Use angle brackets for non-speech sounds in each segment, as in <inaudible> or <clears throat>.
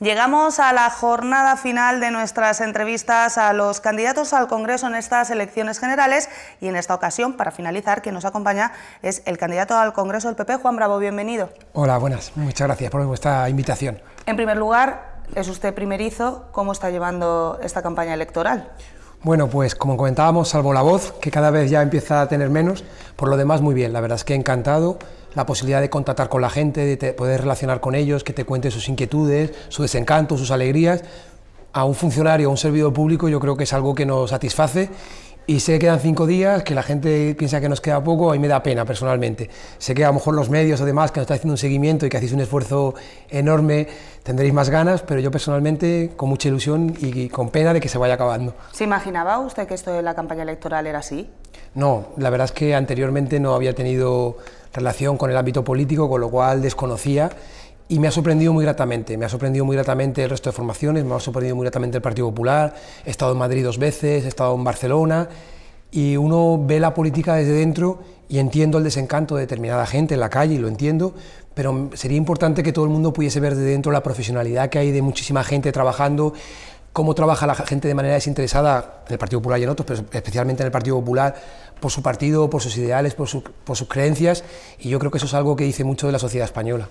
Llegamos a la jornada final de nuestras entrevistas a los candidatos al Congreso en estas elecciones generales y en esta ocasión, para finalizar, quien nos acompaña es el candidato al Congreso del PP, Juan Bravo, bienvenido. Hola, buenas, muchas gracias por vuestra invitación. En primer lugar, es usted primerizo, ¿cómo está llevando esta campaña electoral? Bueno, pues como comentábamos, salvo la voz, que cada vez ya empieza a tener menos, por lo demás muy bien, la verdad es que he encantado la posibilidad de contactar con la gente, de poder relacionar con ellos, que te cuente sus inquietudes, ...su desencanto, sus alegrías. A un funcionario, a un servidor público, yo creo que es algo que nos satisface y sé que quedan cinco días, que la gente piensa que nos queda poco, a mí me da pena personalmente. Sé que a lo mejor los medios o demás que nos están haciendo un seguimiento y que hacéis un esfuerzo enorme, tendréis más ganas, pero yo personalmente con mucha ilusión y con pena de que se vaya acabando. ¿Se imaginaba usted que esto de la campaña electoral era así? No, la verdad es que anteriormente no había tenido relación con el ámbito político, con lo cual desconocía y me ha sorprendido muy gratamente. Me ha sorprendido muy gratamente el resto de formaciones, me ha sorprendido muy gratamente el Partido Popular. He estado en Madrid dos veces, he estado en Barcelona y uno ve la política desde dentro y entiendo el desencanto de determinada gente en la calle, y lo entiendo, pero sería importante que todo el mundo pudiese ver desde dentro la profesionalidad que hay de muchísima gente trabajando, cómo trabaja la gente de manera desinteresada en el Partido Popular y en otros, pero especialmente en el Partido Popular, por su partido, por sus ideales, por, por sus creencias, y yo creo que eso es algo que dice mucho de la sociedad española.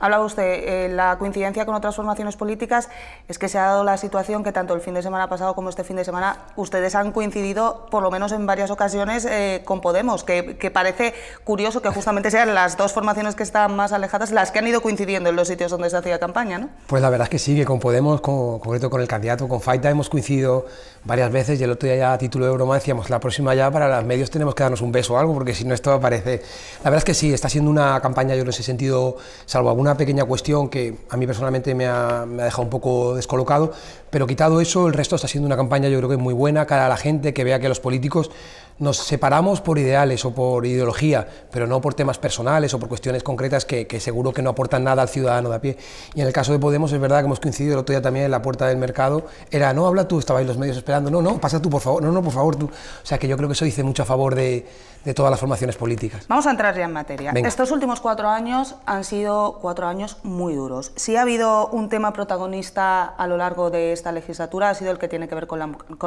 Hablaba usted, eh, la coincidencia con otras formaciones políticas es que se ha dado la situación que tanto el fin de semana pasado como este fin de semana ustedes han coincidido, por lo menos en varias ocasiones, eh, con Podemos, que, parece curioso que justamente sean las dos formaciones que están más alejadas las que han ido coincidiendo en los sitios donde se hacía campaña, ¿no? Pues la verdad es que sí, que con Podemos, concreto con el candidato con Faita hemos coincidido varias veces y el otro día ya a título de broma decíamos, la próxima ya para los medios tenemos que darnos un beso o algo, porque si no esto aparece. La verdad es que sí, está siendo una campaña, yo en ese sentido, salvo alguna pequeña cuestión que a mí personalmente me ha, me ha dejado un poco descolocado, pero quitado eso, el resto está siendo una campaña yo creo que muy buena, cara a la gente, que vea que los políticos nos separamos por ideales o por ideología, pero no por temas personales o por cuestiones concretas que, seguro que no aportan nada al ciudadano de a pie. Y en el caso de Podemos es verdad que hemos coincidido el otro día también en la puerta del mercado, era, no, habla tú, estabais los medios esperando, no, no, pasa tú, por favor, no, no, por favor, tú. O sea que yo creo que eso dice mucho a favor de, todas las formaciones políticas. Vamos a entrar ya en materia. Estos últimos cuatro años han sido cuatro años muy duros. Si ha habido un tema protagonista a lo largo de esta legislatura, ha sido el que tiene que ver con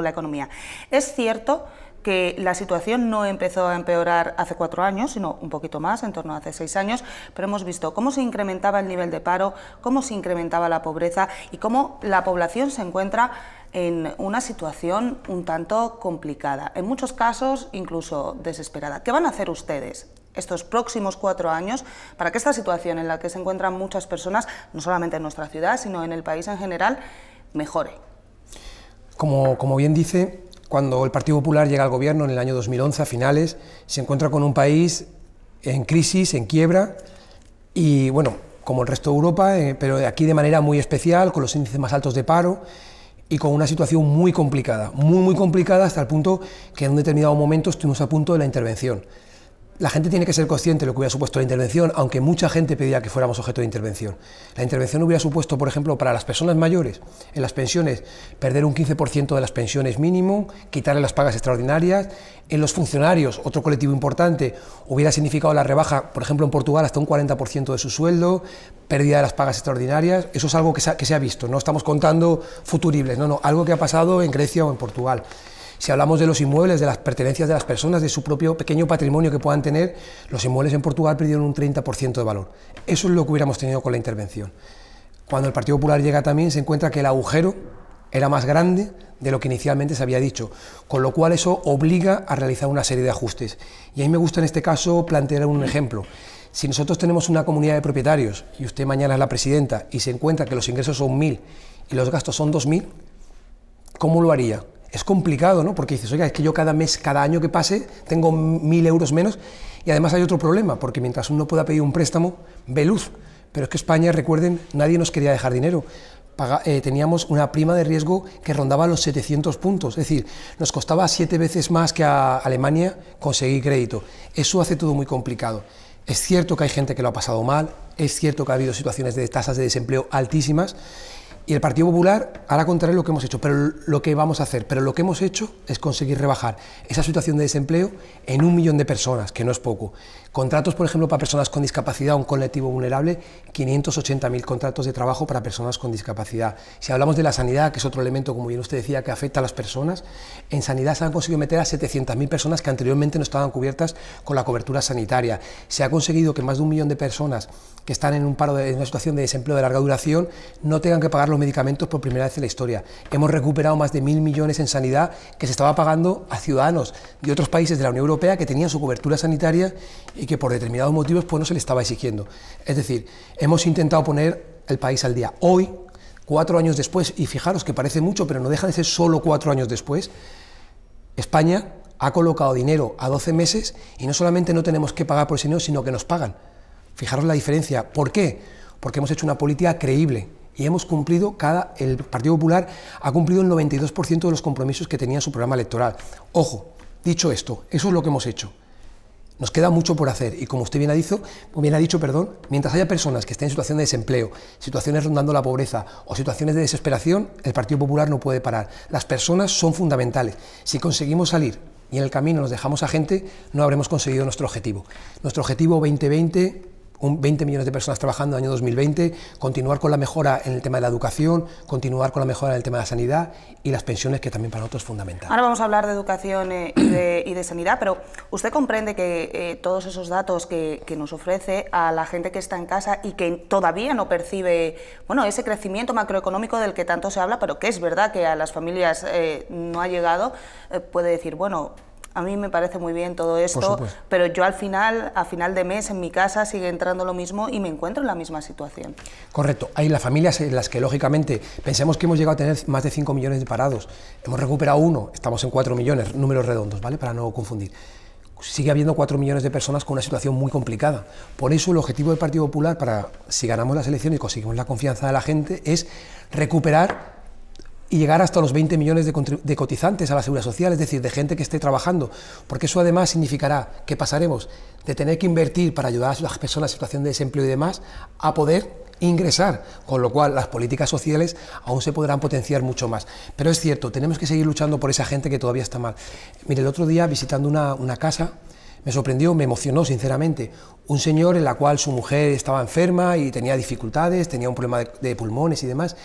la economía. Es cierto que la situación no empezó a empeorar hace cuatro años, sino un poquito más, en torno a hace seis años, pero hemos visto cómo se incrementaba el nivel de paro, cómo se incrementaba la pobreza y cómo la población se encuentra en una situación un tanto complicada, en muchos casos incluso desesperada. ¿Qué van a hacer ustedes estos próximos cuatro años para que esta situación en la que se encuentran muchas personas, no solamente en nuestra ciudad, sino en el país en general, mejore? Como, como bien dice, cuando el Partido Popular llega al gobierno en el año 2011, a finales, se encuentra con un país en crisis, en quiebra, y bueno, como el resto de Europa, eh, pero aquí de manera muy especial, con los índices más altos de paro y con una situación muy complicada, muy, muy complicada hasta el punto que en un determinado momento estuvimos a punto de la intervención. La gente tiene que ser consciente de lo que hubiera supuesto la intervención, aunque mucha gente pedía que fuéramos objeto de intervención. La intervención hubiera supuesto, por ejemplo, para las personas mayores, en las pensiones, perder un 15% de las pensiones mínimo, quitarle las pagas extraordinarias. En los funcionarios, otro colectivo importante, hubiera significado la rebaja, por ejemplo, en Portugal, hasta un 40% de su sueldo, pérdida de las pagas extraordinarias. Eso es algo que se ha, visto, no estamos contando futuribles, no, no, algo que ha pasado en Grecia o en Portugal. Si hablamos de los inmuebles, de las pertenencias de las personas, de su propio pequeño patrimonio que puedan tener, los inmuebles en Portugal perdieron un 30% de valor. Eso es lo que hubiéramos tenido con la intervención. Cuando el Partido Popular llega también se encuentra que el agujero era más grande de lo que inicialmente se había dicho, con lo cual eso obliga a realizar una serie de ajustes. Y a mí me gusta en este caso plantear un ejemplo. Si nosotros tenemos una comunidad de propietarios y usted mañana es la presidenta y se encuentra que los ingresos son 1.000 y los gastos son 2.000, ¿cómo lo haría? es complicado, ¿no? Porque dices, oiga, es que yo cada mes, cada año que pase, tengo mil euros menos. Y además hay otro problema, porque mientras uno pueda pedir un préstamo, ve Pero es que España, recuerden, nadie nos quería dejar dinero. Eh, teníamos una prima de riesgo que rondaba los 700 puntos. Es decir, nos costaba siete veces más que a Alemania conseguir crédito. Eso hace todo muy complicado. Es cierto que hay gente que lo ha pasado mal, es cierto que ha habido situaciones de tasas de desempleo altísimas y el Partido Popular, hará contaré lo que hemos hecho, pero lo que vamos a hacer, pero lo que hemos hecho es conseguir rebajar esa situación de desempleo en un millón de personas, que no es poco. Contratos, por ejemplo, para personas con discapacidad, un colectivo vulnerable, 580.000 contratos de trabajo para personas con discapacidad. Si hablamos de la sanidad, que es otro elemento, como bien usted decía, que afecta a las personas, en sanidad se han conseguido meter a 700.000 personas que anteriormente no estaban cubiertas con la cobertura sanitaria. Se ha conseguido que más de un millón de personas que están en un paro en una situación de desempleo de larga duración no tengan que pagar los medicamentos por primera vez en la historia. Hemos recuperado más de mil millones en sanidad que se estaba pagando a ciudadanos de otros países de la Unión Europea que tenían su cobertura sanitaria y que por determinados motivos pues, no se le estaba exigiendo. Es decir, hemos intentado poner el país al día. Hoy, cuatro años después, y fijaros que parece mucho, pero no deja de ser solo cuatro años después, España ha colocado dinero a 12 meses y no solamente no tenemos que pagar por ese dinero, sino que nos pagan. Fijaros la diferencia. ¿Por qué? Porque hemos hecho una política creíble y hemos cumplido cada el Partido Popular ha cumplido el 92% de los compromisos que tenía en su programa electoral. Ojo, dicho esto, eso es lo que hemos hecho. Nos queda mucho por hacer y como usted bien ha dicho, bien ha dicho, perdón, mientras haya personas que estén en situación de desempleo, situaciones rondando la pobreza o situaciones de desesperación, el Partido Popular no puede parar. Las personas son fundamentales. Si conseguimos salir y en el camino nos dejamos a gente, no habremos conseguido nuestro objetivo. Nuestro objetivo 2020 20 millones de personas trabajando en el año 2020, continuar con la mejora en el tema de la educación, continuar con la mejora en el tema de la sanidad y las pensiones, que también para nosotros es fundamental. Ahora vamos a hablar de educación eh, y, de, sanidad, pero usted comprende que eh, todos esos datos que, nos ofrece a la gente que está en casa y que todavía no percibe bueno, ese crecimiento macroeconómico del que tanto se habla, pero que es verdad que a las familias eh, no ha llegado, puede decir, bueno, a mí me parece muy bien todo esto, pero yo al final, a final de mes, en mi casa sigue entrando lo mismo y me encuentro en la misma situación. Correcto. Hay las familias en las que, lógicamente, pensemos que hemos llegado a tener más de 5 millones de parados, hemos recuperado uno, estamos en 4 millones, números redondos, ¿vale? Para no confundir sigue habiendo 4 millones de personas con una situación muy complicada. Por eso el objetivo del Partido Popular, para si ganamos las elecciones y conseguimos la confianza de la gente, es recuperar y llegar hasta los 20 millones de, cotizantes a la seguridad social, es decir, de gente que esté trabajando, porque eso además significará que pasaremos de tener que invertir para ayudar a las personas en situación de desempleo y demás a poder ingresar, con lo cual las políticas sociales aún se podrán potenciar mucho más. Pero es cierto, tenemos que seguir luchando por esa gente que todavía está mal. Mire, el otro día visitando una, casa, me sorprendió, me emocionó sinceramente. Un señor en la cual su mujer estaba enferma y tenía dificultades, tenía un problema de, de pulmones y demás,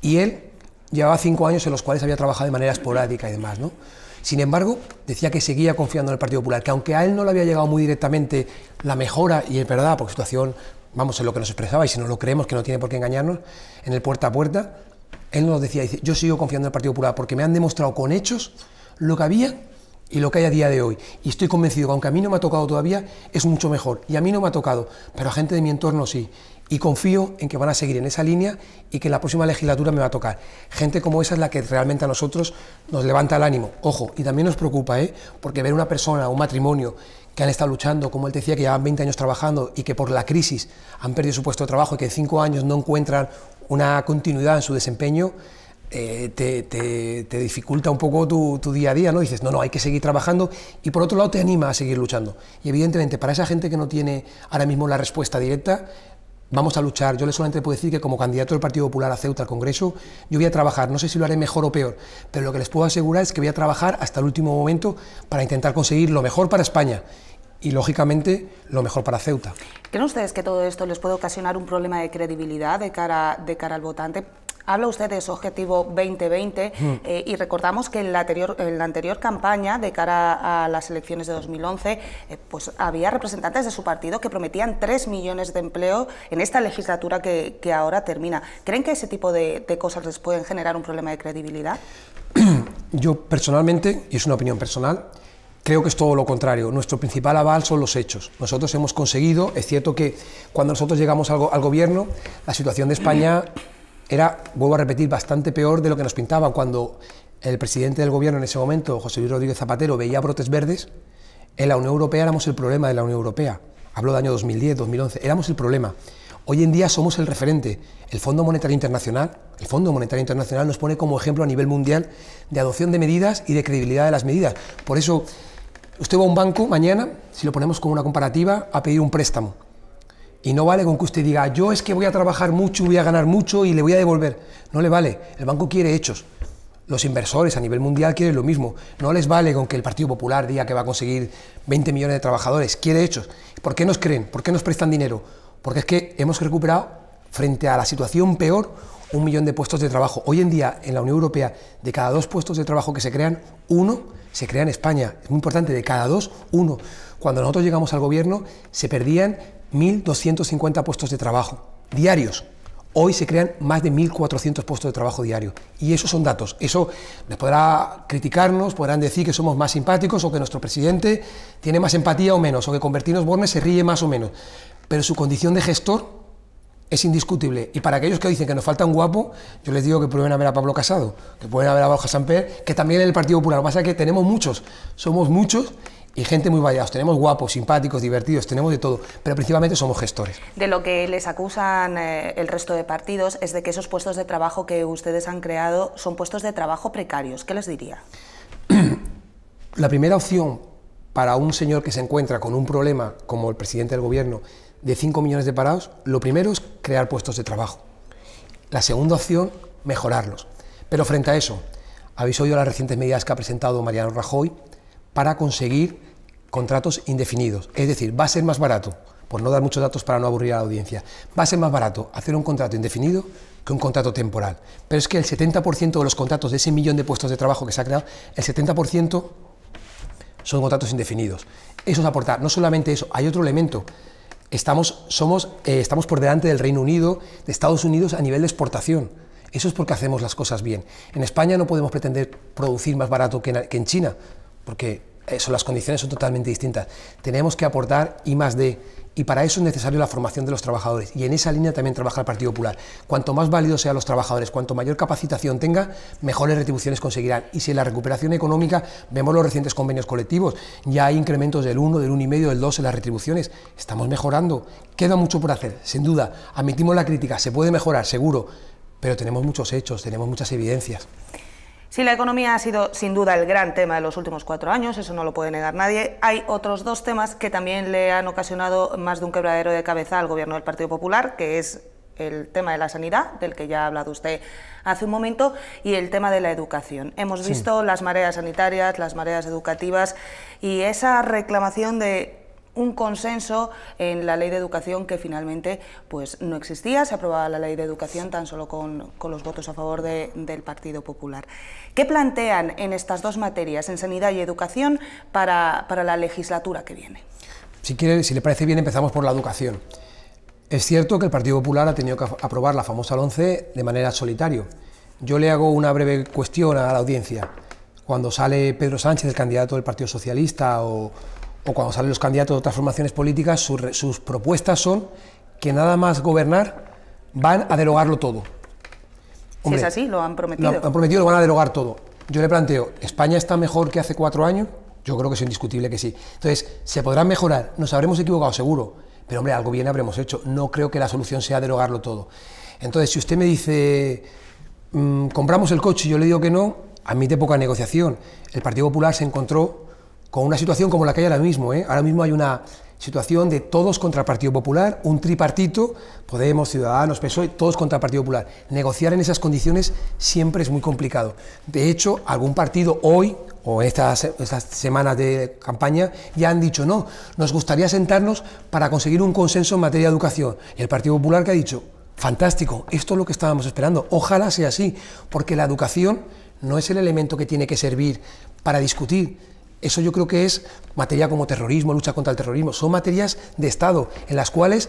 y él llevaba cinco años en los cuales había trabajado de manera esporádica y demás, ¿no? Sin embargo, decía que seguía confiando en el Partido Popular, que aunque a él no le había llegado muy directamente la mejora, y el verdad, porque situación, vamos, en lo que nos expresaba, y si no lo creemos, que no tiene por qué engañarnos, en el puerta a puerta, él nos decía, yo sigo confiando en el Partido Popular porque me han demostrado con hechos lo que había y lo que hay a día de hoy. Y estoy convencido que aunque a mí no me ha tocado todavía, es mucho mejor. Y a mí no me ha tocado, pero a gente de mi entorno sí y confío en que van a seguir en esa línea y que en la próxima legislatura me va a tocar. Gente como esa es la que realmente a nosotros nos levanta el ánimo. Ojo, y también nos preocupa, ¿eh? porque ver una persona, un matrimonio que han estado luchando, como él decía, que llevan 20 años trabajando y que por la crisis han perdido su puesto de trabajo y que en 5 años no encuentran una continuidad en su desempeño, eh, te, dificulta un poco tu, tu, día a día, ¿no? Dices, no, no, hay que seguir trabajando y por otro lado te anima a seguir luchando. Y evidentemente para esa gente que no tiene ahora mismo la respuesta directa, vamos a luchar. Yo les solamente puedo decir que como candidato del Partido Popular a Ceuta al Congreso, yo voy a trabajar. No sé si lo haré mejor o peor, pero lo que les puedo asegurar es que voy a trabajar hasta el último momento para intentar conseguir lo mejor para España y, lógicamente, lo mejor para Ceuta. ¿Creen ustedes que todo esto les puede ocasionar un problema de credibilidad de cara al votante? Habla usted de su objetivo 2020 hmm. eh, y recordamos que en la, anterior, campaña de cara a las elecciones de 2011 eh, pues había representantes de su partido que prometían 3 millones de empleo en esta legislatura que, ahora termina. ¿Creen que ese tipo de, cosas les pueden generar un problema de credibilidad? <clears throat> Yo personalmente, y es una opinión personal, creo que es todo lo contrario. Nuestro principal aval son los hechos. Nosotros hemos conseguido, es cierto que cuando nosotros llegamos al gobierno, la situación de España <clears throat> era, vuelvo a repetir, bastante peor de lo que nos pintaba cuando el presidente del gobierno en ese momento, José Luis Rodríguez Zapatero, veía brotes verdes. En la Unión Europea éramos el problema de la Unión Europea. habló del año 2010, 2011. Éramos el problema. Hoy en día somos el referente. El Fondo Monetario Internacional, el Fondo Monetario Internacional nos pone como ejemplo a nivel mundial de adopción de medidas y de credibilidad de las medidas. Por eso, usted va a un banco mañana, si lo ponemos como una comparativa, a pedir un préstamo y no vale con que usted diga, yo es que voy a trabajar mucho, voy a ganar mucho y le voy a devolver. No le vale. El banco quiere hechos. Los inversores a nivel mundial quieren lo mismo. No les vale con que el Partido Popular diga que va a conseguir 20 millones de trabajadores. Quiere hechos. ¿Por qué nos creen? ¿Por qué nos prestan dinero? Porque es que hemos recuperado, frente a la situación peor, un millón de puestos de trabajo. Hoy en día, en la Unión Europea, de cada dos puestos de trabajo que se crean, uno se crea en España. Es muy importante, de cada dos, uno. Cuando nosotros llegamos al gobierno, se perdían 1.250 puestos de trabajo diarios. Hoy se crean más de 1.400 puestos de trabajo diarios. Y esos son datos. Eso les podrá criticarnos, podrán decir que somos más simpáticos o que nuestro presidente tiene más empatía o menos, o que convertirnos Bornes se ríe más o menos. Pero su condición de gestor es indiscutible. Y para aquellos que dicen que nos falta un guapo, yo les digo que a ver a Pablo Casado, que pueden ver a Borja Samper, que también en el Partido Popular. Lo que pasa es que tenemos muchos, somos muchos y gente muy variados. Tenemos guapos, simpáticos, divertidos, tenemos de todo, pero principalmente somos gestores. De lo que les acusan eh, el resto de partidos es de que esos puestos de trabajo que ustedes han creado son puestos de trabajo precarios. ¿Qué les diría? <clears throat> La primera opción para un señor que se encuentra con un problema como el presidente del gobierno de 5 millones de parados, lo primero es crear puestos de trabajo. La segunda opción, mejorarlos. Pero frente a eso, habéis oído las recientes medidas que ha presentado Mariano Rajoy para conseguir contratos indefinidos. Es decir, va a ser más barato, por no dar muchos datos para no aburrir a la audiencia, va a ser más barato hacer un contrato indefinido que un contrato temporal. Pero es que el 70% de los contratos de ese millón de puestos de trabajo que se ha creado, el 70% son contratos indefinidos. Eso es aportar. No solamente eso, hay otro elemento. Estamos, somos, eh, estamos por delante del Reino Unido, de Estados Unidos a nivel de exportación. Eso es porque hacemos las cosas bien. En España no podemos pretender producir más barato que en China, porque eso, eh, las condiciones son totalmente distintas. Tenemos que aportar y más de. y para eso es necesario la formación de los trabajadores y en esa línea también trabaja el Partido Popular. Cuanto más válidos sean los trabajadores, cuanto mayor capacitación tenga, mejores retribuciones conseguirán y si en la recuperación económica vemos los recientes convenios colectivos, ya hay incrementos del 1, del 1,5, del 2 en las retribuciones, estamos mejorando, queda mucho por hacer, sin duda, admitimos la crítica, se puede mejorar, seguro, pero tenemos muchos hechos, tenemos muchas evidencias. Si la economía ha sido sin duda el gran tema de los últimos cuatro años, eso no lo puede negar nadie, hay otros dos temas que también le han ocasionado más de un quebradero de cabeza al gobierno del Partido Popular, que es el tema de la sanidad, del que ya ha hablado usted hace un momento, y el tema de la educación. Hemos visto las mareas sanitarias, las mareas educativas y esa reclamación de un consenso en la ley de educación que finalmente pues, no existía. Se aprobaba la ley de educación tan solo con, con los votos a favor de, del Partido Popular. ¿Qué plantean en estas dos materias, en sanidad y educación, para, para la legislatura que viene? Si, quiere, si le parece bien, empezamos por la educación. Es cierto que el Partido Popular ha tenido que aprobar la famosa 11 de manera solitario. Yo le hago una breve cuestión a la audiencia. Cuando sale Pedro Sánchez, el candidato del Partido Socialista, o, o cuando salen los candidatos de otras formaciones políticas, sus, propuestas son que nada más gobernar van a derogarlo todo. si es así, lo han prometido. Lo han prometido, lo van a derogar todo. Yo le planteo, ¿España está mejor que hace cuatro años? Yo creo que es indiscutible que sí. Entonces, ¿se podrán mejorar? Nos habremos equivocado, seguro. Pero, hombre, algo bien habremos hecho. No creo que la solución sea derogarlo todo. Entonces, si usted me dice, mm, compramos el coche y yo le digo que no, admite poca negociación. El Partido Popular se encontró con una situación como la que hay ahora mismo. ¿eh? Ahora mismo hay una situación de todos contra el Partido Popular, un tripartito, Podemos, Ciudadanos, PSOE, todos contra el Partido Popular. Negociar en esas condiciones siempre es muy complicado. De hecho, algún partido hoy o en estas, estas semanas de campaña ya han dicho, no, nos gustaría sentarnos para conseguir un consenso en materia de educación. Y el Partido Popular que ha dicho, fantástico, esto es lo que estábamos esperando. Ojalá sea así, porque la educación no es el elemento que tiene que servir para discutir, eso yo creo que es materia como terrorismo, lucha contra el terrorismo. Son materias de Estado en las cuales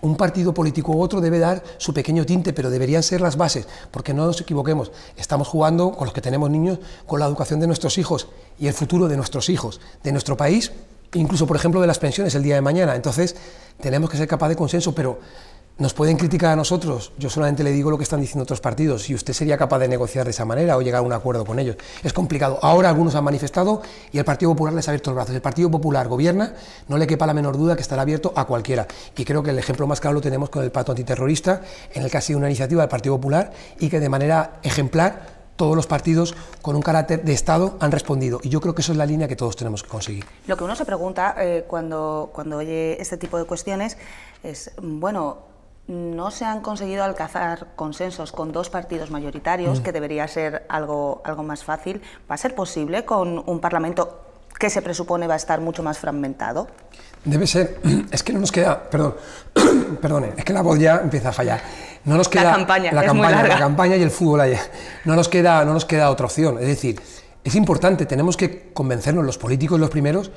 un partido político u otro debe dar su pequeño tinte, pero deberían ser las bases, porque no nos equivoquemos, estamos jugando con los que tenemos niños, con la educación de nuestros hijos y el futuro de nuestros hijos, de nuestro país, incluso por ejemplo de las pensiones el día de mañana. Entonces, tenemos que ser capaces de consenso, pero nos pueden criticar a nosotros, yo solamente le digo lo que están diciendo otros partidos, ¿Y usted sería capaz de negociar de esa manera o llegar a un acuerdo con ellos. Es complicado. Ahora algunos han manifestado y el Partido Popular les ha abierto los brazos. El Partido Popular gobierna, no le quepa la menor duda que estará abierto a cualquiera. Y creo que el ejemplo más claro lo tenemos con el pacto antiterrorista, en el que ha sido una iniciativa del Partido Popular y que de manera ejemplar todos los partidos con un carácter de Estado han respondido. Y yo creo que eso es la línea que todos tenemos que conseguir. Lo que uno se pregunta eh, cuando, cuando oye este tipo de cuestiones es, bueno, no se han conseguido alcanzar consensos con dos partidos mayoritarios, mm. que debería ser algo, algo más fácil. ¿Va a ser posible con un Parlamento que se presupone va a estar mucho más fragmentado? Debe ser, <clears throat> es que no nos queda, perdón, <clears throat> perdone, es que la voz ya empieza a fallar. No nos queda la campaña, la, la campaña y el fútbol No nos queda, no nos queda otra opción. Es decir, es importante, tenemos que convencernos los políticos los primeros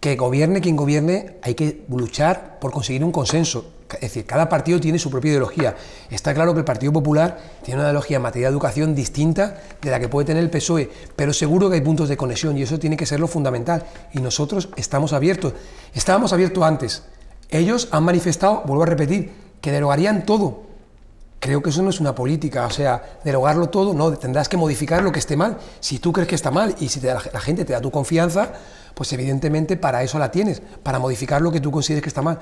que gobierne quien gobierne, hay que luchar por conseguir un consenso. Es decir, cada partido tiene su propia ideología. Está claro que el Partido Popular tiene una ideología en materia de educación distinta de la que puede tener el PSOE, pero seguro que hay puntos de conexión y eso tiene que ser lo fundamental. Y nosotros estamos abiertos. Estábamos abiertos antes. Ellos han manifestado, vuelvo a repetir, que derogarían todo, Creo que eso no es una política, o sea, derogarlo todo, no, tendrás que modificar lo que esté mal. Si tú crees que está mal y si la, gente te da tu confianza, pues evidentemente para eso la tienes, para modificar lo que tú consideres que está mal.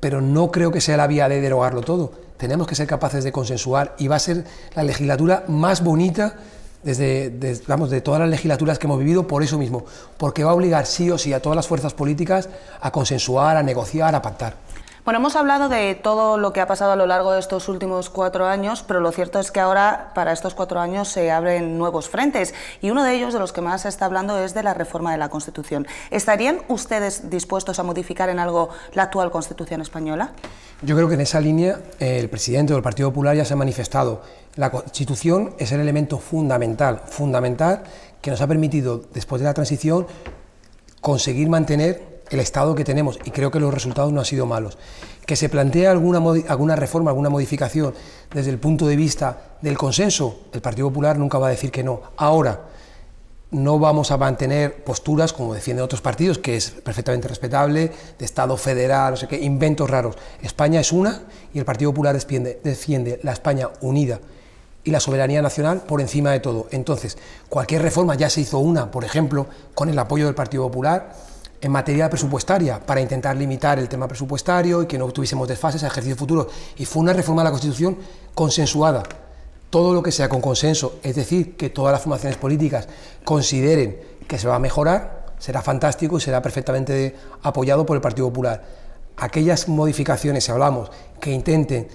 Pero no creo que sea la vía de derogarlo todo. Tenemos que ser capaces de consensuar y va a ser la legislatura más bonita de todas las legislaturas que hemos vivido por eso mismo, porque va a obligar sí o sí a todas las fuerzas políticas a consensuar, a negociar, a pactar. Bueno, hemos hablado de todo lo que ha pasado a lo largo de estos últimos cuatro años, pero lo cierto es que ahora para estos cuatro años se abren nuevos frentes y uno de ellos, de los que más se está hablando, es de la reforma de la Constitución. ¿Estarían ustedes dispuestos a modificar en algo la actual Constitución española? Yo creo que en esa línea el presidente del Partido Popular ya se ha manifestado. La Constitución es el elemento fundamental, fundamental, que nos ha permitido, después de la transición, conseguir mantener el estado que tenemos, y creo que los resultados no han sido malos, que se plantea alguna, alguna reforma, alguna modificación desde el punto de vista del consenso, el Partido Popular nunca va a decir que no. Ahora, no vamos a mantener posturas como defienden otros partidos, que es perfectamente respetable, de Estado federal, no sé qué, inventos raros. España es una y el Partido Popular defiende, defiende la España unida y la soberanía nacional por encima de todo. Entonces, cualquier reforma, ya se hizo una, por ejemplo, con el apoyo del Partido Popular, en materia presupuestaria para intentar limitar el tema presupuestario y que no tuviésemos desfases a ejercicios futuros. Y fue una reforma de la Constitución consensuada. Todo lo que sea con consenso, es decir, que todas las formaciones políticas consideren que se va a mejorar, será fantástico y será perfectamente apoyado por el Partido Popular. Aquellas modificaciones, si hablamos, que intenten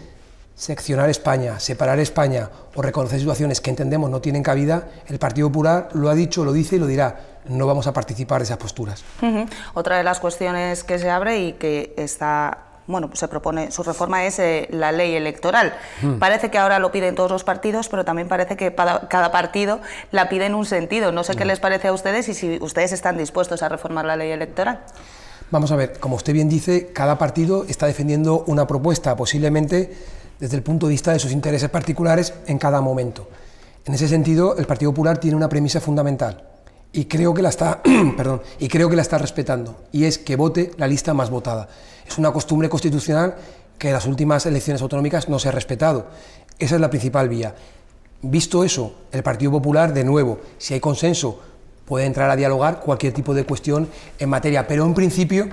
seccionar España, separar España o reconocer situaciones que entendemos no tienen cabida, el Partido Popular lo ha dicho, lo dice y lo dirá no vamos a participar de esas posturas. Otra de las cuestiones que se abre y que está bueno, pues se propone, su reforma es eh, la ley electoral. Mm. Parece que ahora lo piden todos los partidos, pero también parece que cada partido la pide en un sentido. No sé qué mm. les parece a ustedes y si ustedes están dispuestos a reformar la ley electoral. Vamos a ver, como usted bien dice, cada partido está defendiendo una propuesta, posiblemente desde el punto de vista de sus intereses particulares en cada momento. En ese sentido, el Partido Popular tiene una premisa fundamental y creo que la está, <clears throat> perdón, y creo que la está respetando, y es que vote la lista más votada. Es una costumbre constitucional que en las últimas elecciones autonómicas no se ha respetado. Esa es la principal vía. Visto eso, el Partido Popular, de nuevo, si hay consenso, puede entrar a dialogar cualquier tipo de cuestión en materia, pero en principio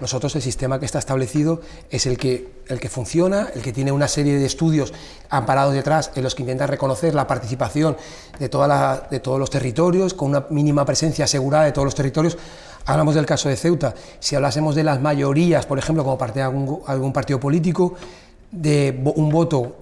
nosotros el sistema que está establecido es el que, el que funciona, el que tiene una serie de estudios amparados detrás en los que intenta reconocer la participación de, de todos los territorios, con una mínima presencia asegurada de todos los territorios. Hablamos del caso de Ceuta. Si hablásemos de las mayorías, por ejemplo, como parte de algún, algún partido político, de un voto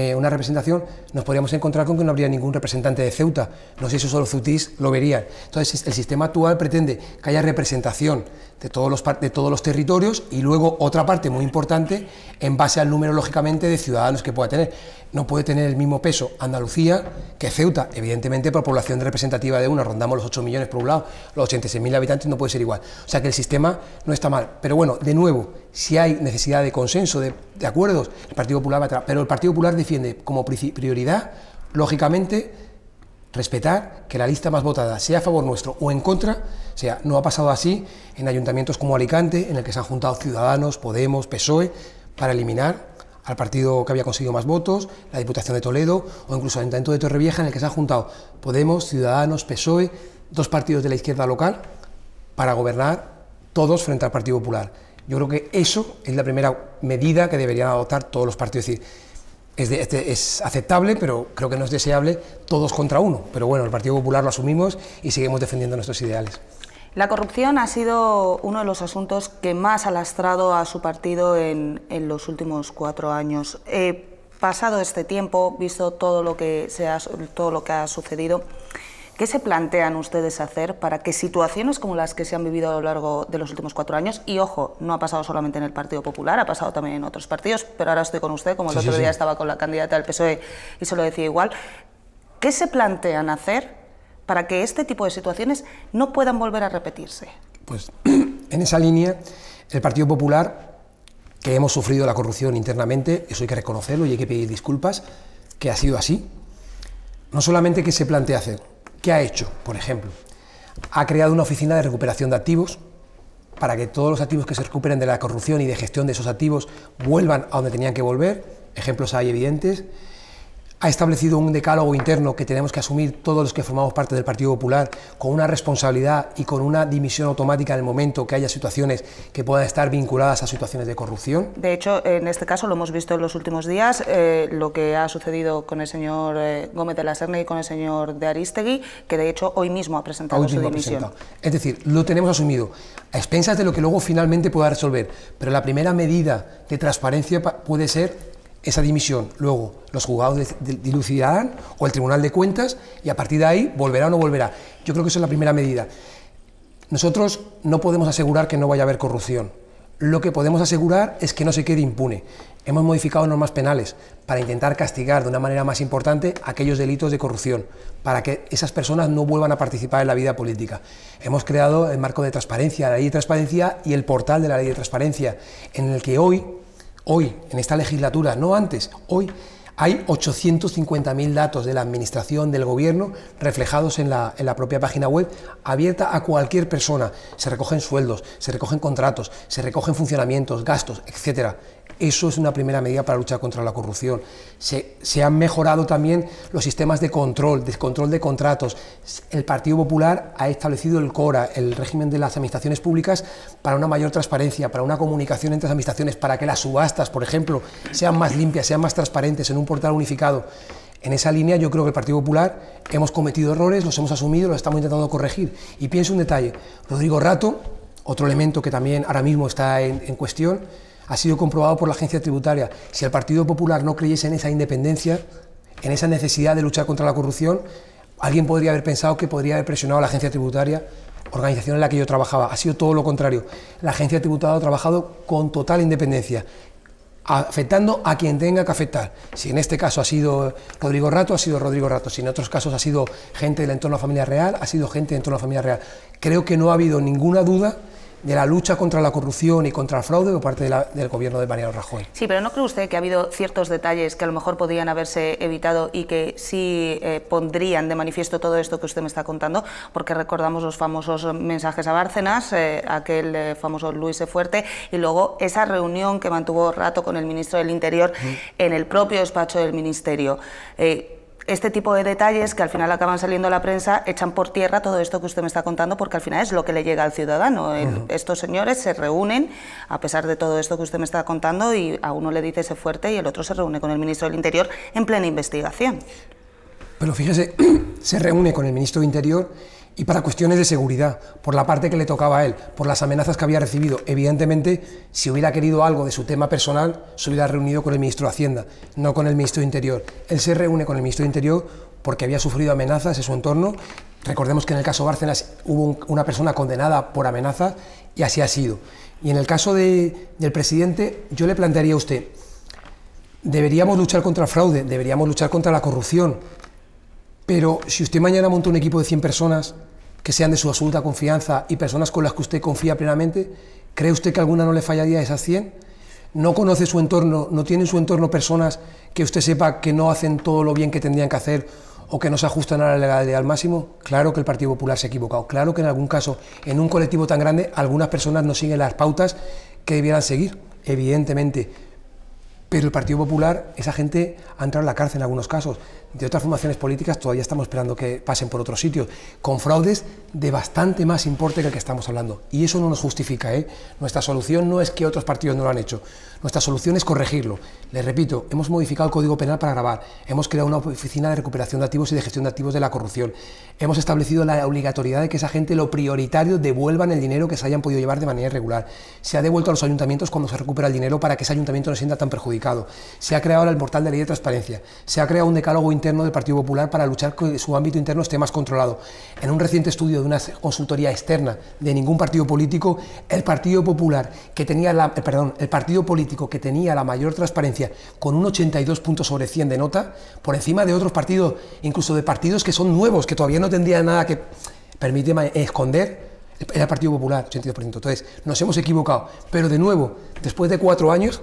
eh, una representación, nos podríamos encontrar con que no habría ningún representante de Ceuta. No sé si solo zutis lo verían. Entonces, el sistema actual pretende que haya representación de todos, los, de todos los territorios y luego otra parte muy importante en base al número, lógicamente, de ciudadanos que pueda tener. No puede tener el mismo peso Andalucía que Ceuta, evidentemente, por población representativa de una. Rondamos los 8 millones por un lado, los 86.000 habitantes no puede ser igual. O sea que el sistema no está mal. Pero bueno, de nuevo, si hay necesidad de consenso, de, acuerdos, el Partido Popular va a Pero el Partido Popular defiende como prioridad, lógicamente, respetar que la lista más votada, sea a favor nuestro o en contra, o sea, no ha pasado así en ayuntamientos como Alicante, en el que se han juntado Ciudadanos, Podemos, PSOE, para eliminar al partido que había conseguido más votos, la Diputación de Toledo o incluso el Ayuntamiento de Torrevieja, en el que se han juntado Podemos, Ciudadanos, PSOE, dos partidos de la izquierda local, para gobernar todos frente al Partido Popular. Yo creo que eso es la primera medida que deberían adoptar todos los partidos. Es decir, este, es, aceptable, pero creo que no es deseable todos contra uno. Pero bueno, el Partido Popular lo asumimos y seguimos defendiendo nuestros ideales. La corrupción ha sido uno de los asuntos que más ha lastrado a su partido en, los últimos cuatro años. Eh, pasado este tiempo, visto todo lo que, se ha, todo lo que ha sucedido, ¿Qué se plantean ustedes hacer para que situaciones como las que se han vivido a lo largo de los últimos cuatro años, y ojo, no ha pasado solamente en el Partido Popular, ha pasado también en otros partidos, pero ahora estoy con usted, como el otro día estaba con la candidata del PSOE y se lo decía igual, ¿qué se plantean hacer para que este tipo de situaciones no puedan volver a repetirse? Pues <clears throat> en esa línea, el Partido Popular, que hemos sufrido la corrupción internamente, eso hay que reconocerlo y hay que pedir disculpas, que ha sido así. No solamente que se plantea hacer, ¿Qué ha hecho, por ejemplo? Ha creado una oficina de recuperación de activos para que todos los activos que se recuperen de la corrupción y de gestión de esos activos vuelvan a donde tenían que volver. Ejemplos hay evidentes ha establecido un decálogo interno que tenemos que asumir todos los que formamos parte del Partido Popular con una responsabilidad y con una dimisión automática en el momento que haya situaciones que puedan estar vinculadas a situaciones de corrupción? De hecho, en este caso lo hemos visto en los últimos días, eh, lo que ha sucedido con el señor eh, Gómez de la Serna y con el señor de Aristegui, que de hecho hoy mismo ha presentado su dimisión. Es decir, lo tenemos asumido a expensas de lo que luego finalmente pueda resolver, pero la primera medida de transparencia puede ser esa dimisión luego los juzgados dilucidarán o el Tribunal de Cuentas y a partir de ahí volverá o no volverá. Yo creo que esa es la primera medida. Nosotros no podemos asegurar que no vaya a haber corrupción. Lo que podemos asegurar es que no se quede impune. Hemos modificado normas penales para intentar castigar de una manera más importante aquellos delitos de corrupción, para que esas personas no vuelvan a participar en la vida política. Hemos creado el marco de transparencia, la ley de transparencia y el portal de la ley de transparencia, en el que hoy hoy, en esta legislatura, no antes, hoy hay 850.000 datos de la Administración, del Gobierno, reflejados en la, propia página web, abierta a cualquier persona. Se recogen sueldos, se recogen contratos, se recogen funcionamientos, gastos, etcétera. Eso es una primera medida para luchar contra la corrupción. Se, han mejorado también los sistemas de control, de control de contratos. El Partido Popular ha establecido el CORA, el régimen de las administraciones públicas, para una mayor transparencia, para una comunicación entre las administraciones, para que las subastas, por ejemplo, sean más limpias, sean más transparentes en un portal unificado. En esa línea yo creo que el Partido Popular hemos cometido errores, los hemos asumido, los estamos intentando corregir. Y pienso un detalle, Rodrigo Rato, otro elemento que también ahora mismo está en cuestión, ha sido comprobado por la agencia tributaria. Si el Partido Popular no creyese en esa independencia, en esa necesidad de luchar contra la corrupción, alguien podría haber pensado que podría haber presionado a la agencia tributaria, organización en la que yo trabajaba. Ha sido todo lo contrario. La agencia tributaria ha trabajado con total independencia, afectando a quien tenga que afectar. Si en este caso ha sido Rodrigo Rato, ha sido Rodrigo Rato. Si en otros casos ha sido gente del entorno de la familia real, ha sido gente del entorno de la familia real. Creo que no ha habido ninguna duda de la lucha contra la corrupción y contra el fraude por parte del gobierno de Mariano Rajoy. Sí, pero ¿no cree usted que ha habido ciertos detalles que a lo mejor podían haberse evitado y que sí eh, pondrían de manifiesto todo esto que usted me está contando? Porque recordamos los famosos mensajes a Bárcenas, eh, aquel eh, famoso Luis e. Fuerte, y luego esa reunión que mantuvo rato con el ministro del Interior en el propio despacho del ministerio este tipo de detalles que al final acaban saliendo a la prensa echan por tierra todo esto que usted me está contando porque al final es lo que le llega al ciudadano. Estos señores se reúnen a pesar de todo esto que usted me está contando y a uno le dice ese fuerte y el otro se reúne con el ministro del Interior en plena investigación. Pero fíjese, <clears throat> se reúne con el ministro del Interior y para cuestiones de seguridad, por la parte que le tocaba a él, por las amenazas que había recibido. Evidentemente, si hubiera querido algo de su tema personal, se hubiera reunido con el ministro de Hacienda, no con el ministro de Interior. Él se reúne con el ministro de Interior porque había sufrido amenazas en su entorno. Recordemos que en el caso Bárcenas hubo una persona condenada por amenazas y así ha sido. Y en el caso del presidente, yo le plantearía a usted, deberíamos luchar contra el fraude, deberíamos luchar contra la corrupción, pero si usted mañana monta un equipo de 100 personas, que sean de su absoluta confianza y personas con las que usted confía plenamente? ¿Cree usted que alguna no le fallaría a esas 100? ¿No conoce su entorno? ¿No tiene en su entorno personas que usted sepa que no hacen todo lo bien que tendrían que hacer o que no se ajustan a la legalidad al máximo? Claro que el Partido Popular se ha equivocado. Claro que en algún caso, en un colectivo tan grande, algunas personas no siguen las pautas que debieran seguir, evidentemente pero el Partido Popular, esa gente ha entrado en la cárcel en algunos casos. De otras formaciones políticas todavía estamos esperando que pasen por otros sitios, con fraudes de bastante más importe que el que estamos hablando. Y eso no nos justifica. ¿eh? Nuestra solución no es que otros partidos no lo han hecho. Nuestra solución es corregirlo. Les repito, hemos modificado el Código Penal para grabar. Hemos creado una oficina de recuperación de activos y de gestión de activos de la corrupción. Hemos establecido la obligatoriedad de que esa gente lo prioritario devuelvan el dinero que se hayan podido llevar de manera irregular. Se ha devuelto a los ayuntamientos cuando se recupera el dinero para que ese ayuntamiento no se sienta tan perjudicado. Se ha creado el portal de ley de transparencia. Se ha creado un decálogo interno del Partido Popular para luchar que su ámbito interno esté más controlado. En un reciente estudio de una consultoría externa de ningún partido político, el Partido Popular que tenía la, eh, perdón, el partido político que tenía la mayor transparencia con un 82 puntos sobre 100 de nota, por encima de otros partidos, incluso de partidos que son nuevos, que todavía no tendrían nada que permite esconder, era el Partido Popular, 82%. Entonces, nos hemos equivocado. Pero de nuevo, después de cuatro años,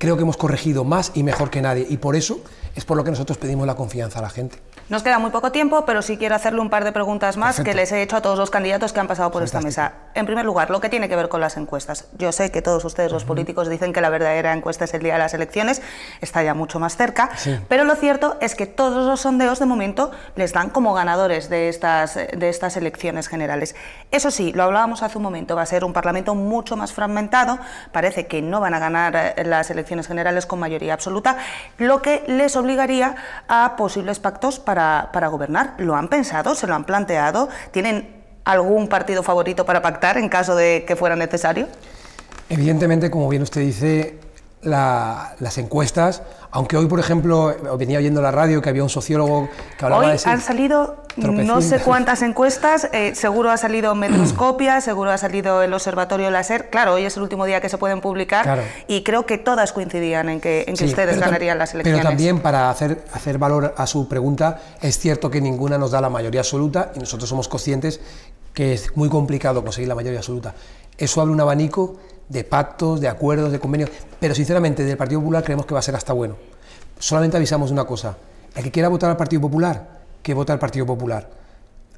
creo que hemos corregido más y mejor que nadie. Y por eso es por lo que nosotros pedimos la confianza a la gente. Nos queda muy poco tiempo, pero sí quiero hacerle un par de preguntas más que les he hecho a todos los candidatos que han pasado por esta mesa en primer lugar, lo que tiene que ver con las encuestas. Yo sé que todos ustedes, los políticos, dicen que la verdadera encuesta es el día de las elecciones, está ya mucho más cerca, pero lo cierto es que todos los sondeos de momento les dan como ganadores de estas, de estas elecciones generales. Eso sí, lo hablábamos hace un momento, va a ser un Parlamento mucho más fragmentado, parece que no van a ganar eh, las elecciones generales con mayoría absoluta, lo que les obligaría a posibles pactos para, para gobernar. Lo han pensado, se lo han planteado, tienen algún partido favorito para pactar en caso de que fuera necesario? Evidentemente, como bien usted dice, las encuestas, aunque hoy, por ejemplo, venía oyendo la radio que había un sociólogo que hablaba hoy han salido no sé cuántas encuestas, eh, seguro ha salido Metroscopia, <clears throat> seguro ha salido el Observatorio Láser, claro, hoy es el último día que se pueden publicar y creo que todas coincidían en que, ustedes ganarían las elecciones. Pero también, para hacer, hacer valor a su pregunta, es cierto que ninguna nos da la mayoría absoluta y nosotros somos conscientes que es muy complicado conseguir la mayoría absoluta. Eso abre un abanico de pactos, de acuerdos, de convenios, pero sinceramente del Partido Popular creemos que va a ser hasta bueno. Solamente avisamos una cosa, el que quiera votar al Partido Popular, que vote al Partido Popular.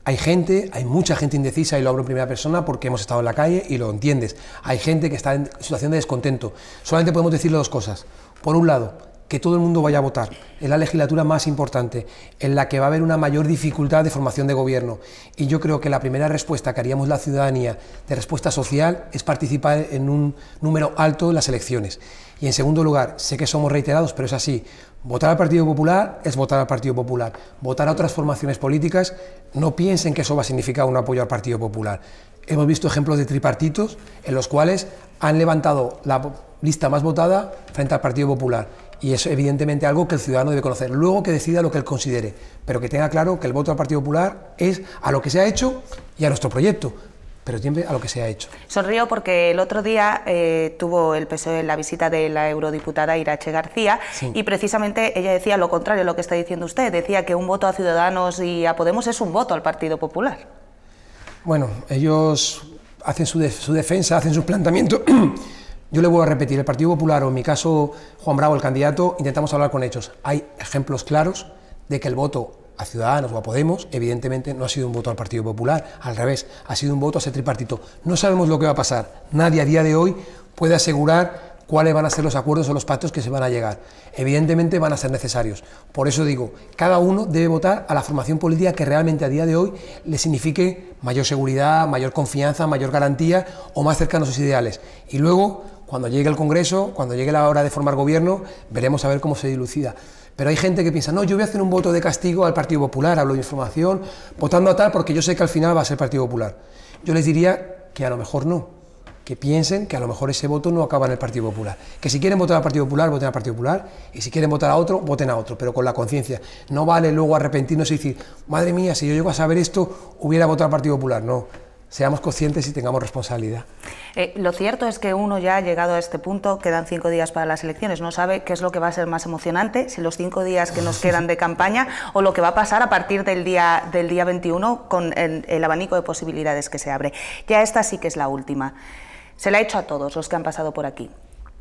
Hay gente, hay mucha gente indecisa, y lo hablo en primera persona porque hemos estado en la calle y lo entiendes. Hay gente que está en situación de descontento. Solamente podemos decirle dos cosas. Por un lado, que todo el mundo vaya a votar. Es la legislatura más importante, en la que va a haber una mayor dificultad de formación de gobierno. Y yo creo que la primera respuesta que haríamos la ciudadanía de respuesta social es participar en un número alto en las elecciones. Y en segundo lugar, sé que somos reiterados, pero es así. Votar al Partido Popular es votar al Partido Popular. Votar a otras formaciones políticas, no piensen que eso va a significar un apoyo al Partido Popular. Hemos visto ejemplos de tripartitos en los cuales han levantado la lista más votada frente al Partido Popular. Y es evidentemente algo que el ciudadano debe conocer. Luego que decida lo que él considere, pero que tenga claro que el voto al Partido Popular es a lo que se ha hecho y a nuestro proyecto, pero siempre a lo que se ha hecho. Sonrío porque el otro día eh, tuvo el PSOE la visita de la eurodiputada Irache García y precisamente ella decía lo contrario a lo que está diciendo usted, decía que un voto a Ciudadanos y a Podemos es un voto al Partido Popular. Bueno, ellos hacen su, defensa, hacen su planteamiento... <clears throat> Yo le voy a repetir, el Partido Popular o en mi caso Juan Bravo, el candidato, intentamos hablar con hechos. Hay ejemplos claros de que el voto a Ciudadanos o a Podemos, evidentemente no ha sido un voto al Partido Popular, al revés, ha sido un voto a ese tripartito. No sabemos lo que va a pasar. Nadie a día de hoy puede asegurar cuáles van a ser los acuerdos o los pactos que se van a llegar. Evidentemente van a ser necesarios. Por eso digo, cada uno debe votar a la formación política que realmente a día de hoy le signifique mayor seguridad, mayor confianza, mayor garantía o más cercano a sus ideales. Y luego cuando llegue el Congreso, cuando llegue la hora de formar gobierno, veremos a ver cómo se dilucida. Pero hay gente que piensa, no, yo voy a hacer un voto de castigo al Partido Popular, hablo de información, votando a tal porque yo sé que al final va a ser Partido Popular. Yo les diría que a lo mejor no, que piensen que a lo mejor ese voto no acaba en el Partido Popular. Que si quieren votar al Partido Popular, voten al Partido Popular, y si quieren votar a otro, voten a otro, pero con la conciencia. No vale luego arrepentirnos y decir, madre mía, si yo llego a saber esto, hubiera votado al Partido Popular. No, seamos conscientes y tengamos responsabilidad. Eh, lo cierto es que uno ya ha llegado a este punto, quedan cinco días para las elecciones, no sabe qué es lo que va a ser más emocionante, si los cinco días que nos quedan de campaña o lo que va a pasar a partir del día, del día 21 con el, abanico de posibilidades que se abre. Ya esta sí que es la última. Se la he hecho a todos los que han pasado por aquí.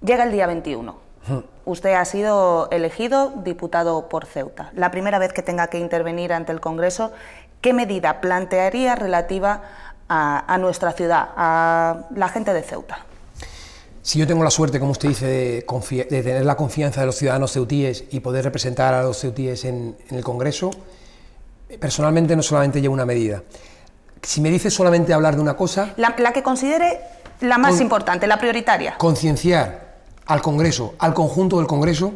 Llega el día 21. Hmm. Usted ha sido elegido diputado por Ceuta. La primera vez que tenga que intervenir ante el Congreso, ¿qué medida plantearía relativa a, nuestra ciudad, a la gente de Ceuta. Si yo tengo la suerte, como usted dice, de, tener la confianza de los ciudadanos ceutíes y poder representar a los ceutíes en, el Congreso, personalmente no solamente llevo una medida. Si me dice solamente hablar de una cosa... La, que considere la más importante, la prioritaria. Concienciar al Congreso, al conjunto del Congreso,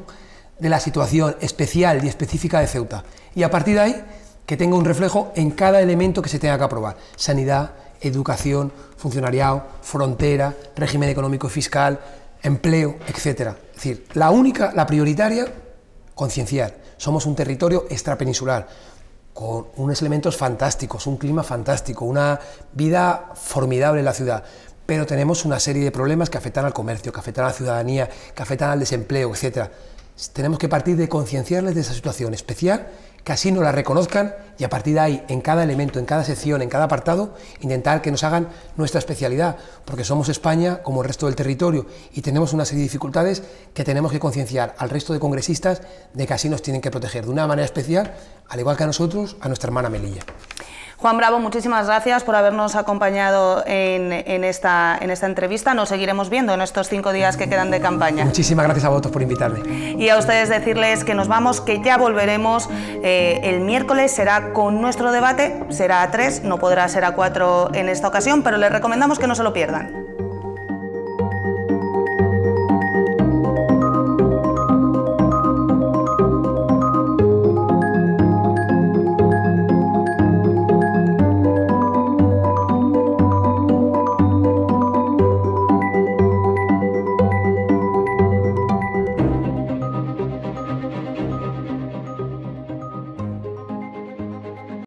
de la situación especial y específica de Ceuta. Y a partir de ahí, que tenga un reflejo en cada elemento que se tenga que aprobar. Sanidad, educación, funcionariado, frontera, régimen económico y fiscal, empleo, etc. Es decir, la única, la prioritaria, concienciar. Somos un territorio extrapeninsular, con unos elementos fantásticos, un clima fantástico, una vida formidable en la ciudad. Pero tenemos una serie de problemas que afectan al comercio, que afectan a la ciudadanía, que afectan al desempleo, etcétera. Tenemos que partir de concienciarles de esa situación especial que así nos la reconozcan y a partir de ahí, en cada elemento, en cada sección, en cada apartado, intentar que nos hagan nuestra especialidad, porque somos España como el resto del territorio y tenemos una serie de dificultades que tenemos que concienciar al resto de congresistas de que así nos tienen que proteger de una manera especial, al igual que a nosotros, a nuestra hermana Melilla. Juan Bravo, muchísimas gracias por habernos acompañado en, esta, en esta entrevista. Nos seguiremos viendo en estos cinco días que quedan de campaña. Muchísimas gracias a vosotros por invitarme. Y a ustedes decirles que nos vamos, que ya volveremos eh, el miércoles, será con nuestro debate, será a tres, no podrá ser a cuatro en esta ocasión, pero les recomendamos que no se lo pierdan.